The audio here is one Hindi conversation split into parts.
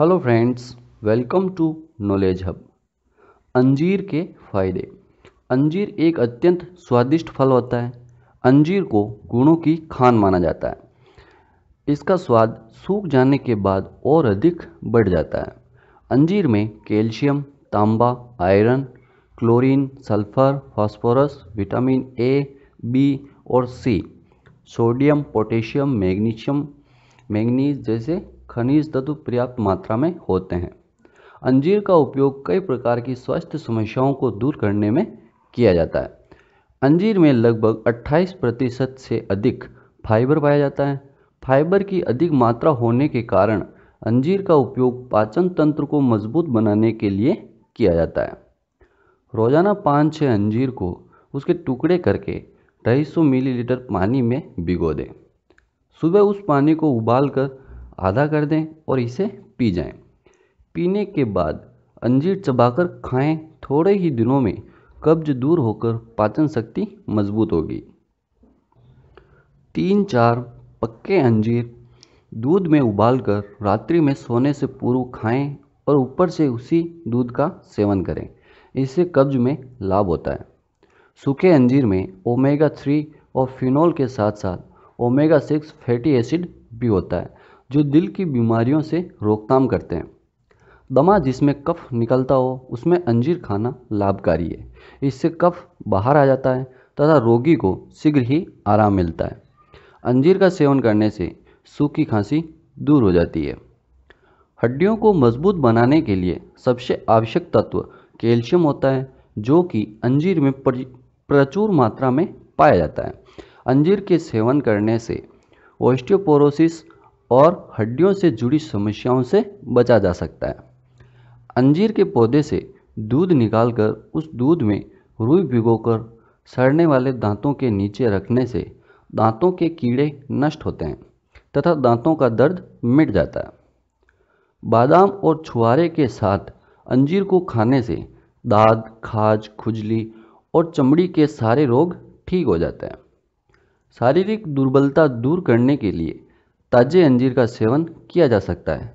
Hello friends welcome to knowledge hub अंजीर के फायदे अंजीर एक अत्यंत स्वादिष्ट फल होता है अंजीर को गुणों की खान माना जाता है इसका स्वाद सूख जाने के बाद और अधिक बढ़ जाता है अंजीर में कैल्शियम तांबा iron chlorine sulphur phosphorus vitamin A B और C sodium potassium magnesium manganese जैसे खनिज तत्व पर्याप्त मात्रा में होते हैं अंजीर का उपयोग कई प्रकार की स्वास्थ्य समस्याओं को दूर करने में किया जाता है अंजीर में लगभग 28 प्रतिशत से अधिक फाइबर पाया जाता है फाइबर की अधिक मात्रा होने के कारण अंजीर का उपयोग पाचन तंत्र को मजबूत बनाने के लिए किया जाता है रोजाना पाँच छः अंजीर को उसके टुकड़े करके ढाई मिलीलीटर पानी में भिगो दें सुबह उस पानी को उबालकर आधा कर दें और इसे पी जाएं। पीने के बाद अंजीर चबाकर खाएं थोड़े ही दिनों में कब्ज दूर होकर पाचन शक्ति मजबूत होगी तीन चार पक्के अंजीर दूध में उबालकर रात्रि में सोने से पूर्व खाएं और ऊपर से उसी दूध का सेवन करें इससे कब्ज में लाभ होता है सूखे अंजीर में ओमेगा थ्री और फिनोल के साथ साथ ओमेगा सिक्स फैटी एसिड भी होता है जो दिल की बीमारियों से रोकथाम करते हैं दमा जिसमें कफ निकलता हो उसमें अंजीर खाना लाभकारी है इससे कफ बाहर आ जाता है तथा रोगी को शीघ्र ही आराम मिलता है अंजीर का सेवन करने से सूखी खांसी दूर हो जाती है हड्डियों को मजबूत बनाने के लिए सबसे आवश्यक तत्व कैल्शियम होता है जो कि अंजीर में प्रचुर मात्रा में पाया जाता है अंजीर के सेवन करने से ऑस्टियोपोरोसिस और हड्डियों से जुड़ी समस्याओं से बचा जा सकता है अंजीर के पौधे से दूध निकालकर उस दूध में रुई भिगोकर सड़ने वाले दांतों के नीचे रखने से दांतों के कीड़े नष्ट होते हैं तथा दांतों का दर्द मिट जाता है बादाम और छुआरे के साथ अंजीर को खाने से दाद खाज खुजली और चमड़ी के सारे रोग ठीक हो जाते हैं शारीरिक दुर्बलता दूर करने के लिए ताजे अंजीर का सेवन किया जा सकता है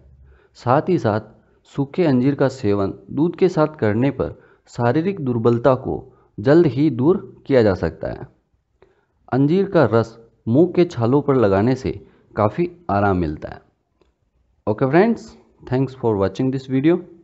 साथ ही साथ सूखे अंजीर का सेवन दूध के साथ करने पर शारीरिक दुर्बलता को जल्द ही दूर किया जा सकता है अंजीर का रस मुंह के छालों पर लगाने से काफ़ी आराम मिलता है okay friends thanks for watching this video